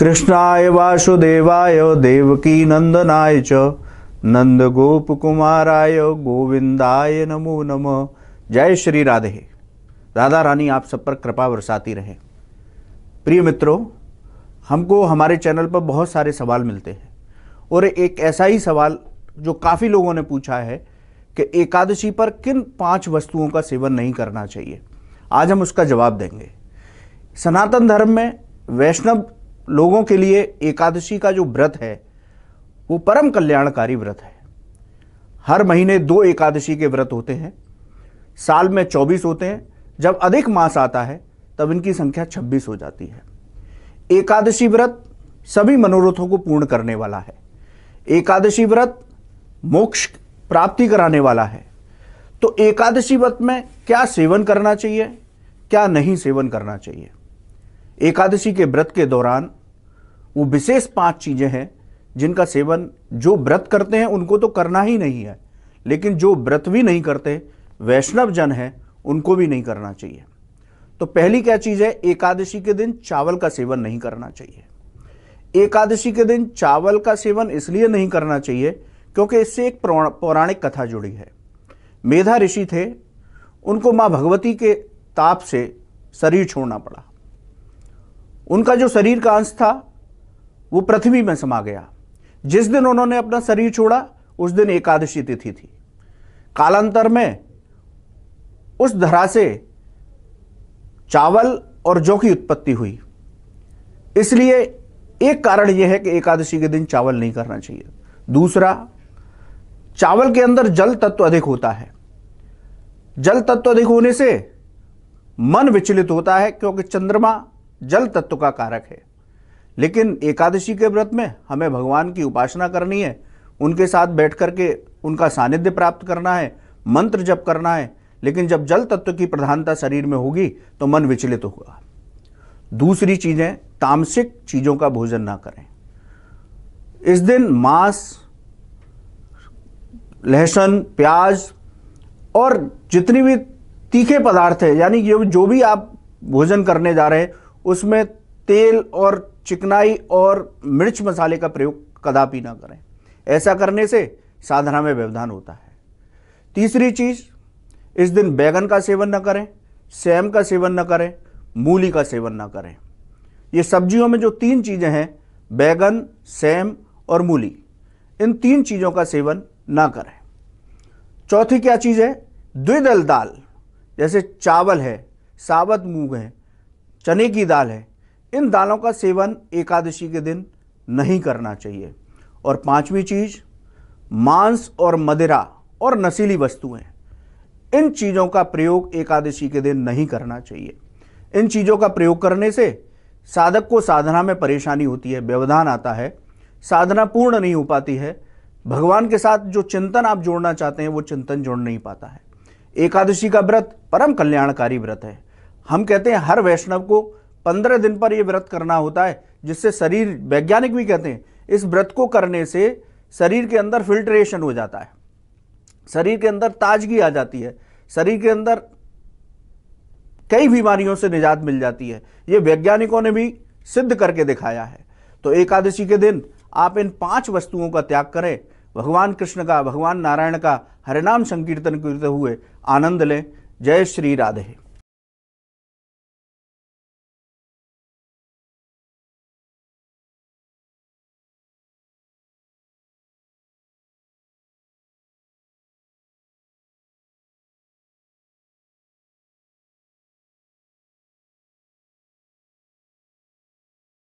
कृष्णाय वासुदेवाय देवकी नंदनाय च नंद गोप कुमाराय गोविंदाय नमो नम जय श्री राधे राधा रानी आप सब पर कृपा बरसाती रहे प्रिय मित्रों हमको हमारे चैनल पर बहुत सारे सवाल मिलते हैं और एक ऐसा ही सवाल जो काफ़ी लोगों ने पूछा है कि एकादशी पर किन पांच वस्तुओं का सेवन नहीं करना चाहिए आज हम उसका जवाब देंगे सनातन धर्म में वैष्णव लोगों के लिए एकादशी का जो व्रत है वो परम कल्याणकारी व्रत है हर महीने दो एकादशी के व्रत होते हैं साल में चौबीस होते हैं जब अधिक मास आता है तब इनकी संख्या छब्बीस हो जाती है एकादशी व्रत सभी मनोरथों को पूर्ण करने वाला है एकादशी व्रत मोक्ष प्राप्ति कराने वाला है तो एकादशी व्रत में क्या सेवन करना चाहिए क्या नहीं सेवन करना चाहिए एकादशी के व्रत के दौरान वो विशेष पांच चीज़ें हैं जिनका सेवन जो व्रत करते हैं उनको तो करना ही नहीं है लेकिन जो व्रत भी नहीं करते वैष्णव जन है उनको भी नहीं करना चाहिए तो पहली क्या चीज़ है एकादशी के दिन चावल का सेवन नहीं करना चाहिए एकादशी के दिन चावल का सेवन इसलिए नहीं करना चाहिए क्योंकि इससे एक पौराणिक कथा जुड़ी है मेधा ऋषि थे उनको माँ भगवती के ताप से शरीर छोड़ना पड़ा उनका जो शरीर का अंश था वो पृथ्वी में समा गया जिस दिन उन्होंने अपना शरीर छोड़ा उस दिन एकादशी तिथि थी कालांतर में उस धरा से चावल और जौ की उत्पत्ति हुई इसलिए एक कारण यह है कि एकादशी के दिन चावल नहीं करना चाहिए दूसरा चावल के अंदर जल तत्व अधिक होता है जल तत्व अधिक होने से मन विचलित होता है क्योंकि चंद्रमा जल तत्व का कारक है लेकिन एकादशी के व्रत में हमें भगवान की उपासना करनी है उनके साथ बैठ कर के उनका सानिध्य प्राप्त करना है मंत्र जप करना है लेकिन जब जल तत्व की प्रधानता शरीर में होगी तो मन विचलित होगा दूसरी चीज़ें तामसिक चीज़ों का भोजन ना करें इस दिन मांस लहसुन प्याज और जितनी भी तीखे पदार्थ है यानी जो जो भी आप भोजन करने जा रहे हैं उसमें तेल और चिकनाई और मिर्च मसाले का प्रयोग कदापि ना करें ऐसा करने से साधना में व्यवधान होता है तीसरी चीज़ इस दिन बैगन का सेवन न करें सेम का सेवन न करें मूली का सेवन न करें ये सब्जियों में जो तीन चीज़ें हैं बैगन सेम और मूली इन तीन चीज़ों का सेवन ना करें चौथी क्या चीज़ है द्विदल दाल जैसे चावल है सावत मूंग है चने की दाल है इन दालों का सेवन एकादशी के दिन नहीं करना चाहिए और पांचवी चीज मांस और मदिरा और नशीली वस्तुएं इन चीज़ों का प्रयोग एकादशी के दिन नहीं करना चाहिए इन चीज़ों का प्रयोग करने से साधक को साधना में परेशानी होती है व्यवधान आता है साधना पूर्ण नहीं हो पाती है भगवान के साथ जो चिंतन आप जोड़ना चाहते हैं वो चिंतन जोड़ नहीं पाता है एकादशी का व्रत परम कल्याणकारी व्रत है हम कहते हैं हर वैष्णव को पंद्रह दिन पर यह व्रत करना होता है जिससे शरीर वैज्ञानिक भी कहते हैं इस व्रत को करने से शरीर के अंदर फिल्ट्रेशन हो जाता है शरीर के अंदर ताजगी आ जाती है शरीर के अंदर कई बीमारियों से निजात मिल जाती है ये वैज्ञानिकों ने भी सिद्ध करके दिखाया है तो एकादशी के दिन आप इन पांच वस्तुओं का त्याग करें भगवान कृष्ण का भगवान नारायण का हरिनाम संकीर्तन करते हुए आनंद लें जय श्री राधे